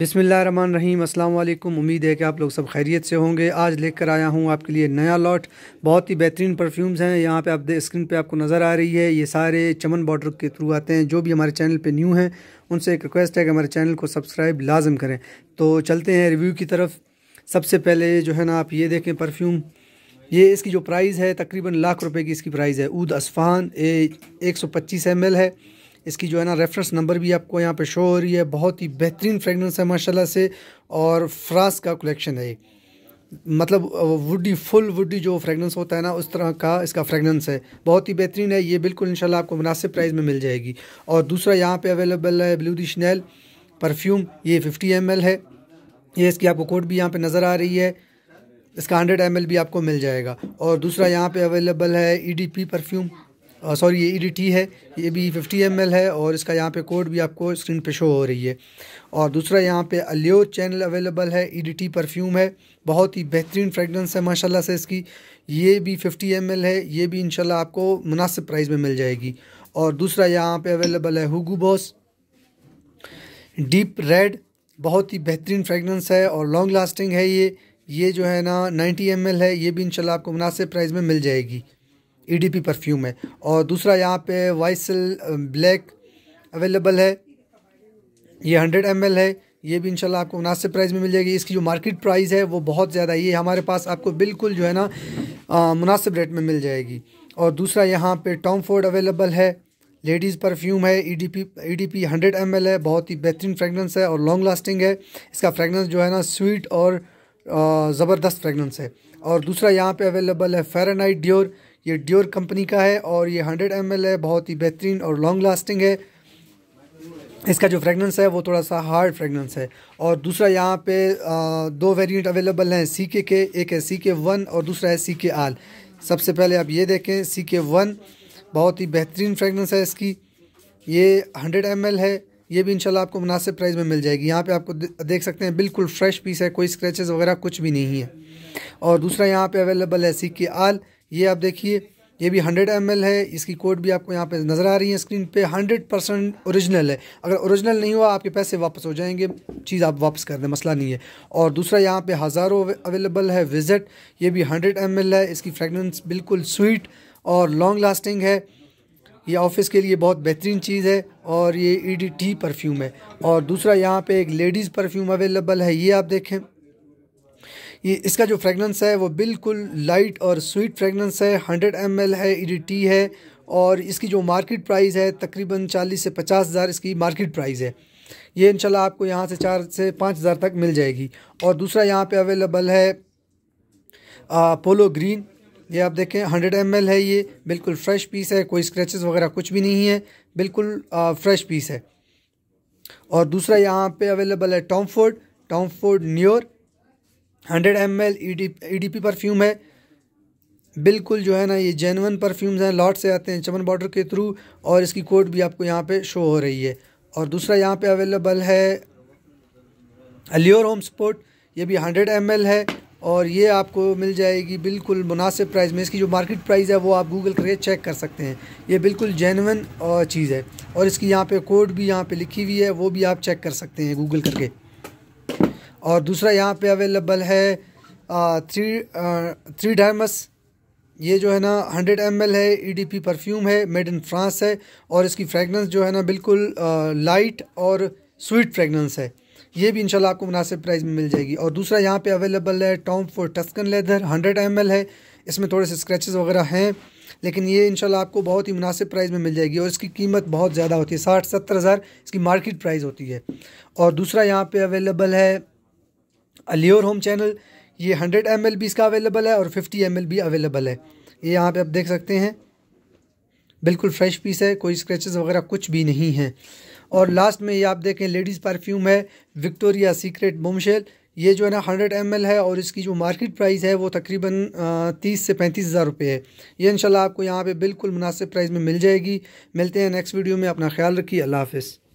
बिसमीम अल्लाम उम्मीद है कि आप लोग सब खैरियत से होंगे आज लेकर आया हूँ आपके लिए नया लॉट बहुत ही बेहतरीन परफ्यूम्स हैं यहाँ पे आप स्क्रीन पे आपको नज़र आ रही है ये सारे चमन बॉर्डर के थ्रू आते हैं जो भी हमारे चैनल पे न्यू हैं उनसे एक रिक्वेस्ट है कि हमारे चैनल को सब्सक्राइब लाजम करें तो चलते हैं रिव्यू की तरफ सबसे पहले जो है ना आप ये देखें परफ्यूम ये इसकी जो प्राइस है तकरीबन लाख रुपये की इसकी प्राइस है ऊद असफान ए एक सौ है इसकी जो है ना रेफरेंस नंबर भी आपको यहाँ पे शो हो रही है बहुत ही बेहतरीन फ्रेगनेंस है माशाल्लाह से और फ्रास का कलेक्शन है मतलब वुडी फुल वुडी जो फ्रेगनेंस होता है ना उस तरह का इसका फ्रेगनेंस है बहुत ही बेहतरीन है ये बिल्कुल इन आपको मुनासिब प्राइस में मिल जाएगी और दूसरा यहाँ पर अवेलेबल है ब्लू दी शनैल परफ्यूम ये फिफ्टी एम है ये इसकी आपको कोट भी यहाँ पर नज़र आ रही है इसका 100 एम भी आपको मिल जाएगा और दूसरा यहाँ पे अवेलेबल है ई e परफ्यूम सॉरी ये ई e है ये भी 50 एम है और इसका यहाँ पे कोड भी आपको स्क्रीन पे शो हो रही है और दूसरा यहाँ पे अलियो चैनल अवेलेबल है ई e परफ्यूम है बहुत ही बेहतरीन फ्रेगरेंस है माशाल्लाह से इसकी ये भी 50 एम है ये भी इंशाल्लाह आपको मुनासिब प्राइस में मिल जाएगी और दूसरा यहाँ पे अवेलेबल है हुगू बॉस डीप रेड बहुत ही बेहतरीन फ्रेगरेंस है और लॉन्ग लास्टिंग है ये ये जो है ना नाइन्टी एम है ये भी इनशाला आपको मुनासिब प्राइस में मिल जाएगी ईडीपी परफ्यूम है और दूसरा यहाँ पे वाइसल ब्लैक अवेलेबल है ये हंड्रेड एम है ये भी इंशाल्लाह आपको मुनासिब प्राइस में मिल जाएगी इसकी जो मार्केट प्राइस है वो बहुत ज़्यादा ये हमारे पास आपको बिल्कुल जो है ना मुनासिब रेट में मिल जाएगी और दूसरा यहाँ पे टॉम फोर्ड अवेलेबल है लेडीज़ परफ्यूम है E D P E D P hundred M L है बहुत ही बेहतरीन फ्रेगनेंस है और लॉन्ग लास्टिंग है इसका फ्रेगनेंस जो है ना स्वीट और ज़बरदस्त फ्रेगनेंस है और दूसरा यहाँ पे अवेलेबल है फेरानाइट ड्योर ये ड्योर कंपनी का है और ये 100 एम है बहुत ही बेहतरीन और लॉन्ग लास्टिंग है इसका जो फ्रेगनेंस है वो थोड़ा सा हार्ड फ्रेगनेंस है और दूसरा यहाँ पे आ, दो वेरिएंट अवेलेबल हैं सी के के एक है सी के वन और दूसरा है सी के आल सबसे पहले आप ये देखें सी के वन बहुत ही बेहतरीन फ्रेगनेंस है इसकी ये हंड्रेड एम है ये भी इंशाल्लाह आपको मुनासिब प्राइस में मिल जाएगी यहाँ पे आपको देख सकते हैं बिल्कुल फ्रेश पीस है कोई स्क्रैचेस वगैरह कुछ भी नहीं है और दूसरा यहाँ पे अवेलेबल है सी के आल ये आप देखिए ये भी 100 एम है इसकी कोड भी आपको यहाँ पे नज़र आ रही है स्क्रीन पे 100 परसेंट औरिजिनल है अगर ओरिजिनल नहीं हुआ आपके पैसे वापस हो जाएंगे चीज़ आप वापस कर दें मसला नहीं है और दूसरा यहाँ पे हज़ारों अवेलेबल है विजिट ये भी 100 एम है इसकी फ्रेगनेंस बिल्कुल स्वीट और लॉन्ग लास्टिंग है ये ऑफिस के लिए बहुत बेहतरीन चीज़ है और ये ई e परफ्यूम है और दूसरा यहाँ पर एक लेडीज़ परफ्यूम अवेलेबल है ये आप देखें ये इसका जो फ्रेगनेंस है वो बिल्कुल लाइट और स्वीट फ्रेगनेंस है हंड्रेड एम है ई e है और इसकी जो मार्केट प्राइस है तकरीबन चालीस से पचास हज़ार इसकी मार्केट प्राइस है ये इनशाला आपको यहाँ से चार से पाँच हज़ार तक मिल जाएगी और दूसरा यहाँ पे अवेलेबल है आ, पोलो ग्रीन ये आप देखें हंड्रेड एम है ये बिल्कुल फ्रेश पीस है कोई स्क्रैचेस वगैरह कुछ भी नहीं है बिल्कुल फ्रेश पीस है और दूसरा यहाँ पर अवेलेबल है Tom Ford Tom Ford noir hundred M L E D perfume है बिल्कुल जो है ना ये जेनवन परफ्यूम्स हैं लॉट से आते हैं चमन बॉर्डर के थ्रू और इसकी कोड भी आपको यहाँ पे शो हो रही है और दूसरा यहाँ पे अवेलेबल है अलियोर होम स्पोर्ट ये भी हंड्रेड एम है और ये आपको मिल जाएगी बिल्कुल मुनासिब प्राइस में इसकी जो मार्केट प्राइस है वो आप गूगल करके चेक कर सकते हैं ये बिल्कुल जेनवन चीज़ है और इसकी यहाँ पे कोड भी यहाँ पे लिखी हुई है वो भी आप चेक कर सकते हैं गूगल करके और दूसरा यहाँ पे अवेलेबल है थ्री थ्री डायमस ये जो है ना हंड्रेड एम है ईडीपी e परफ्यूम है मेड इन फ्रांस है और इसकी फ्रेगनेंस जो है ना बिल्कुल लाइट और स्वीट फ्रेगनेंस है ये भी इंशाल्लाह आपको मुनासिब प्राइस में मिल जाएगी और दूसरा यहाँ पे अवेलेबल है Tom Ford Tuscan leather hundred M है इसमें थोड़े से स्क्रैचेस वगैरह हैं लेकिन ये इंशाल्लाह आपको बहुत ही मुनासिब प्राइस में मिल जाएगी और इसकी कीमत बहुत ज़्यादा होती है साठ सत्तर हज़ार इसकी मार्केट प्राइस होती है और दूसरा यहाँ पर अवेलेबल है अलियोर होम चैनल ये हंड्रेड एम एल भी इसका अवेलेबल है और फिफ्टी एम एल भी अवेलेबल है ये यहाँ पे आप देख सकते हैं बिल्कुल फ्रेश पीस है कोई स्क्रैचेस वगैरह कुछ भी नहीं है और लास्ट में ये आप देखें लेडीज़ परफ्यूम है विक्टोरिया सीक्रेट बोमशेल ये जो है ना हंड्रेड एम है और इसकी जो मार्केट प्राइस है वो तकरीबन तीस से पैंतीस हज़ार रुपये है ये इनशाला आपको यहाँ पर बिल्कुल मुनासिब प्राइस में मिल जाएगी मिलते हैं नेक्स्ट वीडियो में अपना ख्याल रखिए अल्लाह हाफ़